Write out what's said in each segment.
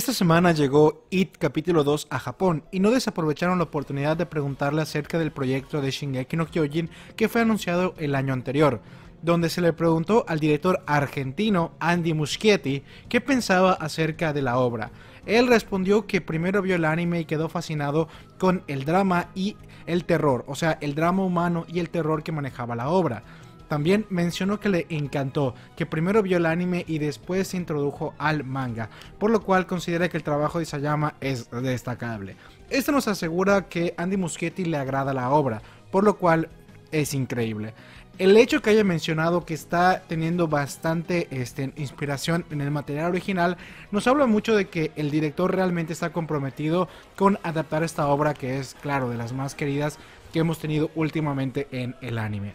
Esta semana llegó IT capítulo 2 a Japón y no desaprovecharon la oportunidad de preguntarle acerca del proyecto de Shingeki no Kyojin que fue anunciado el año anterior, donde se le preguntó al director argentino Andy Muschietti qué pensaba acerca de la obra. Él respondió que primero vio el anime y quedó fascinado con el drama y el terror, o sea, el drama humano y el terror que manejaba la obra. También mencionó que le encantó, que primero vio el anime y después se introdujo al manga, por lo cual considera que el trabajo de Isayama es destacable. Esto nos asegura que Andy Muschietti le agrada la obra, por lo cual es increíble. El hecho que haya mencionado que está teniendo bastante este, inspiración en el material original nos habla mucho de que el director realmente está comprometido con adaptar esta obra que es, claro, de las más queridas que hemos tenido últimamente en el anime.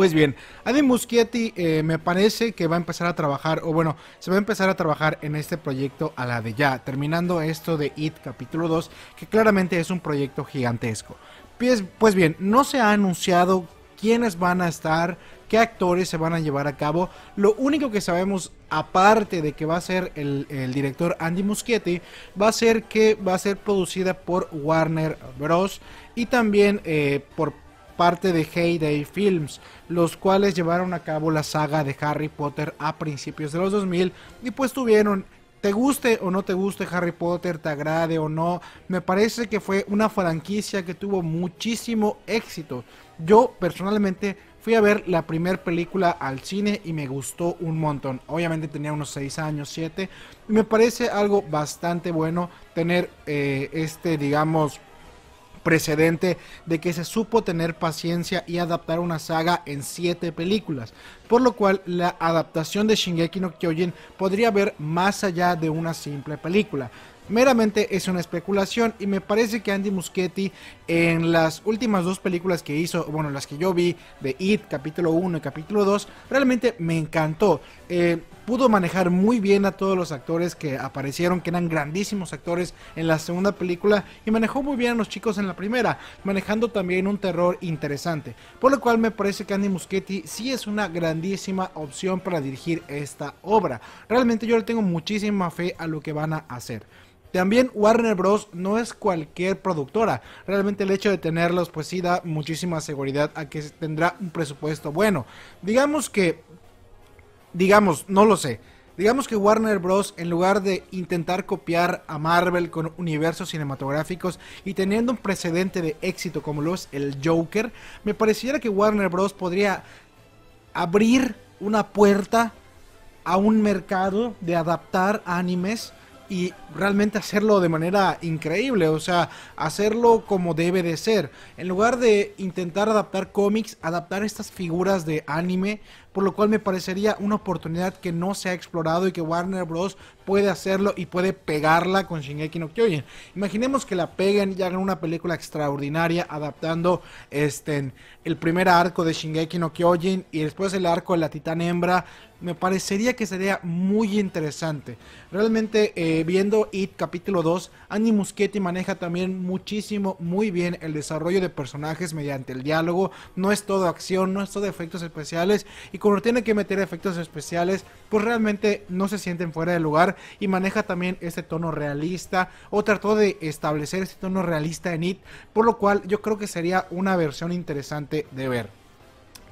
Pues bien, Andy Muschietti eh, me parece que va a empezar a trabajar, o bueno, se va a empezar a trabajar en este proyecto a la de ya, terminando esto de IT capítulo 2, que claramente es un proyecto gigantesco. Pues, pues bien, no se ha anunciado quiénes van a estar, qué actores se van a llevar a cabo. Lo único que sabemos, aparte de que va a ser el, director Andy Muschietti, va a ser que va a ser producida por Warner Bros. Y también eh, por parte de Heyday Films, los cuales llevaron a cabo la saga de Harry Potter a principios de los 2000 y pues tuvieron te guste o no te guste Harry Potter, te agrade o no, me parece que fue una franquicia que tuvo muchísimo éxito. Yo personalmente fui a ver la primera película al cine y me gustó un montón. Obviamente tenía unos 6 años, 7. Me parece algo bastante bueno tener eh, este, digamos, precedente de que se supo tener paciencia y adaptar una saga en 7 películas, por lo cual la adaptación de Shingeki no Kyojin podría ver más allá de una simple película. Meramente es una especulación y me parece que Andy Muschietti en las últimas dos películas que hizo, bueno, las que yo vi de It, capítulo 1 y capítulo 2, realmente me encantó. Eh, pudo manejar muy bien a todos los actores que aparecieron, que eran grandísimos actores en la segunda película, y manejó muy bien a los chicos en la primera, manejando también un terror interesante. Por lo cual me parece que Andy Muschietti sí es una grandísima opción para dirigir esta obra. Realmente yo le tengo muchísima fe a lo que van a hacer. También Warner Bros. no es cualquier productora. Realmente el hecho de tenerlos pues sí da muchísima seguridad a que tendrá un presupuesto bueno. Digamos que digamos, no lo sé. Digamos que Warner Bros. en lugar de intentar copiar a Marvel con universos cinematográficos y teniendo un precedente de éxito como lo es el Joker, me pareciera que Warner Bros. podría abrir una puerta a un mercado de adaptar animes y realmente hacerlo de manera increíble, o sea, hacerlo como debe de ser. En lugar de intentar adaptar cómics, adaptar estas figuras de anime por lo cual me parecería una oportunidad que no se ha explorado y que Warner Bros. puede hacerlo y puede pegarla con Shingeki no Kyojin. Imaginemos que la peguen y hagan una película extraordinaria adaptando este, el primer arco de Shingeki no Kyojin y después el arco de la titán hembra. Me parecería que sería muy interesante. Realmente eh, viendo It capítulo 2, Annie Muschietti maneja también muchísimo, muy bien el desarrollo de personajes mediante el diálogo. No es todo acción, no es todo efectos especiales y como tiene que meter efectos especiales, pues realmente no se sienten fuera de lugar y maneja también este tono realista o trató de establecer este tono realista en IT, por lo cual yo creo que sería una versión interesante de ver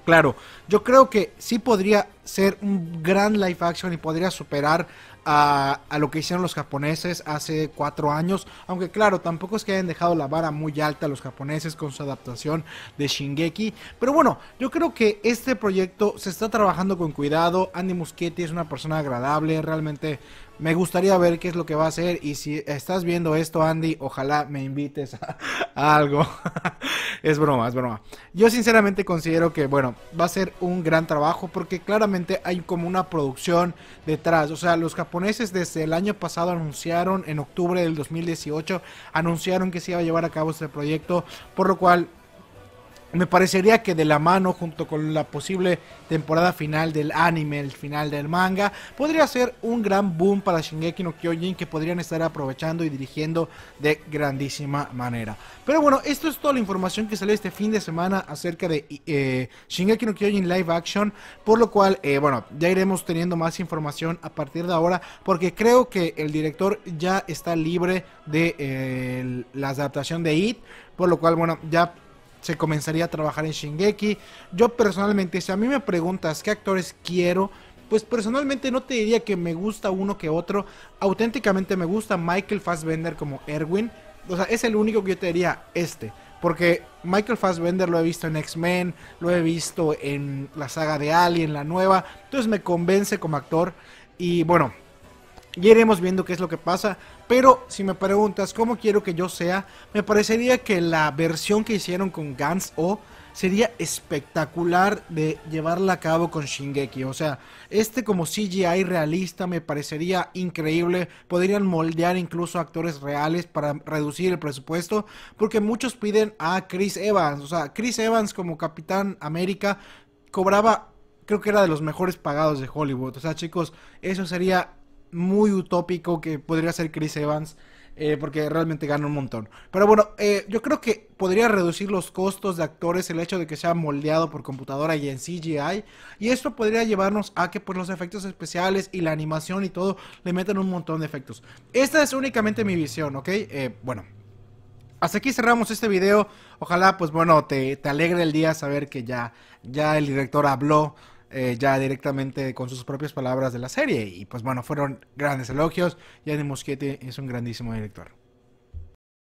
claro. Yo creo que sí podría ser un gran live action y podría superar a, lo que hicieron los japoneses hace cuatro años. Aunque claro, tampoco es que hayan dejado la vara muy alta los japoneses con su adaptación de Shingeki. Pero bueno, yo creo que este proyecto se está trabajando con cuidado. Andy Muschietti es una persona agradable, realmente me gustaría ver qué es lo que va a hacer y si estás viendo esto, Andy, ojalá me invites a, algo. es broma, es broma. Yo sinceramente considero que, bueno, va a ser un gran trabajo porque claramente hay como una producción detrás. O sea, los japoneses desde el año pasado anunciaron, en octubre del 2018, anunciaron que se iba a llevar a cabo este proyecto, por lo cual me parecería que de la mano, junto con la posible temporada final del anime, el final del manga, podría ser un gran boom para Shingeki no Kyojin que podrían estar aprovechando y dirigiendo de grandísima manera. Pero bueno, esto es toda la información que salió este fin de semana acerca de eh, Shingeki no Kyojin Live Action, por lo cual, eh, bueno, ya iremos teniendo más información a partir de ahora, porque creo que el director ya está libre de eh, la adaptación de IT, por lo cual, bueno, ya se comenzaría a trabajar en Shingeki. Yo personalmente, si a mí me preguntas qué actores quiero, pues personalmente no te diría que me gusta uno que otro. Auténticamente me gusta Michael Fassbender como Erwin. O sea, es el único que yo te diría este. Porque Michael Fassbender lo he visto en X-Men, lo he visto en la saga de Alien, la nueva. Entonces me convence como actor. Y bueno, ya iremos viendo qué es lo que pasa. Pero si me preguntas cómo quiero que yo sea, me parecería que la versión que hicieron con Gans O sería espectacular de llevarla a cabo con Shingeki. O sea, este como CGI realista me parecería increíble. Podrían moldear incluso actores reales para reducir el presupuesto. Porque muchos piden a Chris Evans. O sea, Chris Evans como Capitán América cobraba creo que era de los mejores pagados de Hollywood. O sea, chicos, eso sería muy utópico que podría ser Chris Evans. Eh, porque realmente gana un montón. Pero bueno, eh, yo creo que podría reducir los costos de actores el hecho de que sea moldeado por computadora y en CGI. Y esto podría llevarnos a que pues los efectos especiales y la animación y todo le metan un montón de efectos. Esta es únicamente mi visión, ¿ok? Eh, bueno. Hasta aquí cerramos este video. Ojalá, pues bueno, te, te alegre el día saber que ya, ya el director habló eh, ya directamente con sus propias palabras de la serie. Y pues bueno, fueron grandes elogios. Yanni Muschietti es un grandísimo director.